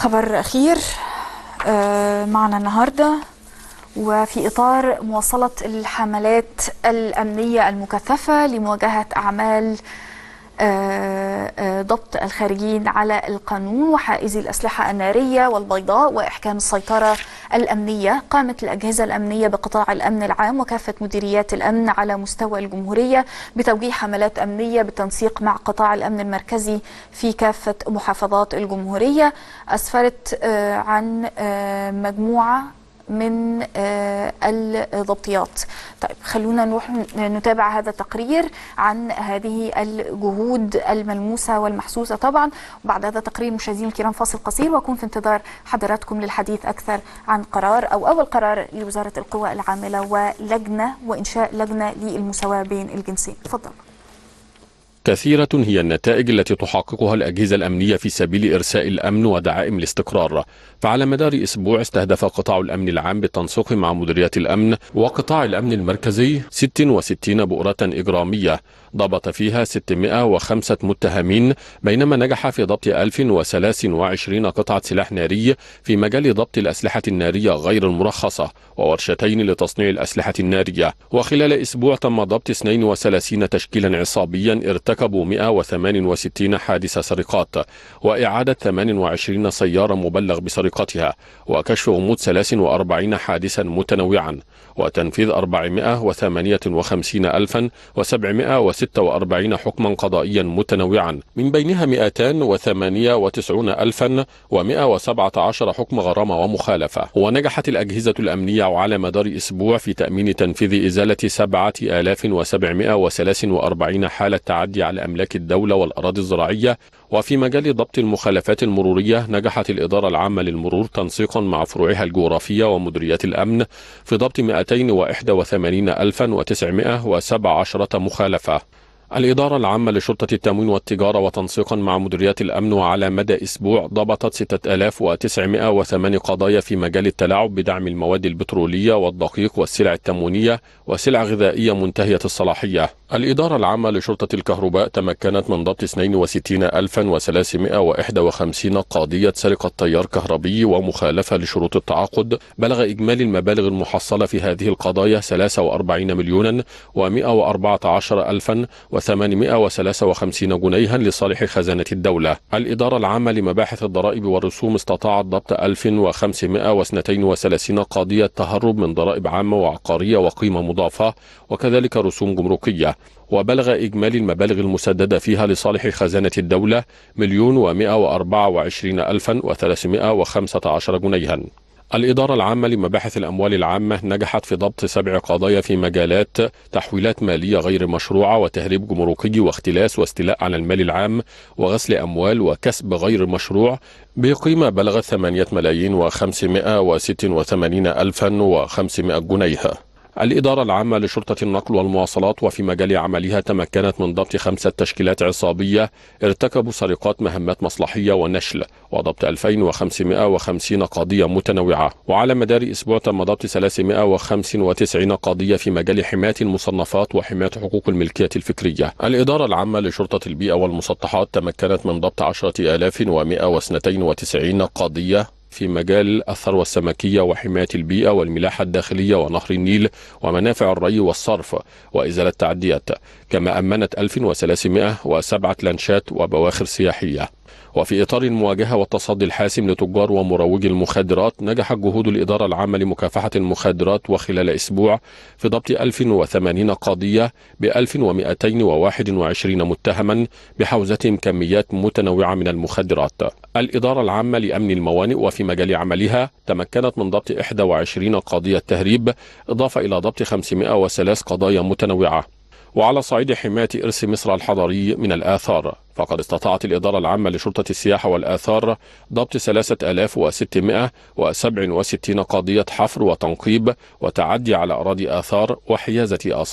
خبر أخير آه، معنا النهارده وفي إطار مواصلة الحملات الأمنية المكثفة لمواجهة أعمال آه، آه، ضبط الخارجين على القانون وحائزي الأسلحة النارية والبيضاء وإحكام السيطرة الأمنية قامت الأجهزة الأمنية بقطاع الأمن العام وكافة مديريات الأمن على مستوى الجمهورية بتوجيه حملات أمنية بالتنسيق مع قطاع الأمن المركزي في كافة محافظات الجمهورية أسفرت آه، عن آه، مجموعة من آه، الضبطيات طيب خلونا نروح نتابع هذا التقرير عن هذه الجهود الملموسة والمحسوسة طبعا بعد هذا التقرير مشاهدينا الكرام فاصل قصير وأكون في انتظار حضراتكم للحديث أكثر عن قرار أو أول قرار لوزارة القوى العاملة ولجنة وإنشاء لجنة للمساواة بين الجنسين تفضل كثيرة هي النتائج التي تحققها الأجهزة الأمنية في سبيل إرساء الأمن ودعائم الاستقرار فعلى مدار أسبوع استهدف قطاع الأمن العام بالتنسيق مع مديريات الأمن وقطاع الأمن المركزي 66 بؤرة إجرامية ضبط فيها 605 متهمين بينما نجح في ضبط 1023 قطعة سلاح ناري في مجال ضبط الأسلحة النارية غير المرخصة وورشتين لتصنيع الأسلحة النارية وخلال أسبوع تم ضبط 32 تشكيلا عصابيا ارتفع ارتكبوا 168 حادث سرقات وإعادة 28 سيارة مبلغ بسرقتها وكشف غموض 43 حادثا متنوعا وتنفيذ 458746 حكما قضائيا متنوعا من بينها 298117 حكم غرامة ومخالفة ونجحت الأجهزة الأمنية على مدار أسبوع في تأمين تنفيذ إزالة 7743 حالة تعدي على أملاك الدولة والأراضي الزراعية وفي مجال ضبط المخالفات المرورية نجحت الإدارة العامة للمرور تنسيقا مع فروعها الجغرافية ومديريات الأمن في ضبط 281,917 مخالفة الإدارة العامة لشرطة التموين والتجارة وتنسيقا مع مديريات الأمن وعلى مدى أسبوع ضبطت 6908 قضايا في مجال التلاعب بدعم المواد البترولية والدقيق والسلع التموينية وسلع غذائية منتهية الصلاحية. الإدارة العامة لشرطة الكهرباء تمكنت من ضبط 62351 قضية سرقة تيار كهربي ومخالفة لشروط التعاقد بلغ إجمالي المبالغ المحصلة في هذه القضايا 43 مليونا و114 ألفا 853 جنيها لصالح خزانة الدولة الإدارة العامة لمباحث الضرائب والرسوم استطاعت ضبط 1532 قاضية تهرب من ضرائب عامة وعقارية وقيمة مضافة وكذلك رسوم جمركية وبلغ إجمالي المبالغ المسددة فيها لصالح خزانة الدولة مليون ومئة وأربعة وعشرين ألفا وثلاثمائة وخمسة عشر جنيها الإدارة العامة لمباحث الأموال العامة نجحت في ضبط سبع قضايا في مجالات تحويلات مالية غير مشروعة وتهريب جمركي واختلاس واستيلاء على المال العام وغسل أموال وكسب غير مشروع بقيمة بلغت 8 ملايين و586 ألفا وخمسمائة جنيه الإدارة العامة لشرطة النقل والمواصلات وفي مجال عملها تمكنت من ضبط خمسة تشكيلات عصابية ارتكبوا سرقات مهمات مصلحية ونشل وضبط 2550 قضية متنوعة وعلى مدار أسبوع تم ضبط 395 قضية في مجال حماية المصنفات وحماية حقوق الملكية الفكرية الإدارة العامة لشرطة البيئة والمسطحات تمكنت من ضبط 10192 قضية في مجال الثروة السمكية وحماية البيئة والملاحة الداخلية ونهر النيل ومنافع الري والصرف وإزالة التعديات كما أمنت 1307 لانشات وبواخر سياحية وفي إطار المواجهة والتصدي الحاسم لتجار ومروجي المخدرات نجحت جهود الإدارة العامة لمكافحة المخدرات وخلال أسبوع في ضبط 1080 قضية ب 1221 متهما بحوزتهم كميات متنوعة من المخدرات الإدارة العامة لأمن الموانئ وفي مجال عملها تمكنت من ضبط 21 قضية تهريب إضافة إلى ضبط 503 قضايا متنوعة وعلى صعيد حماية إرث مصر الحضري من الآثار فقد استطاعت الإدارة العامة لشرطة السياحة والآثار ضبط 3667 قضية حفر وتنقيب وتعدي على أراضي آثار وحيازة آثار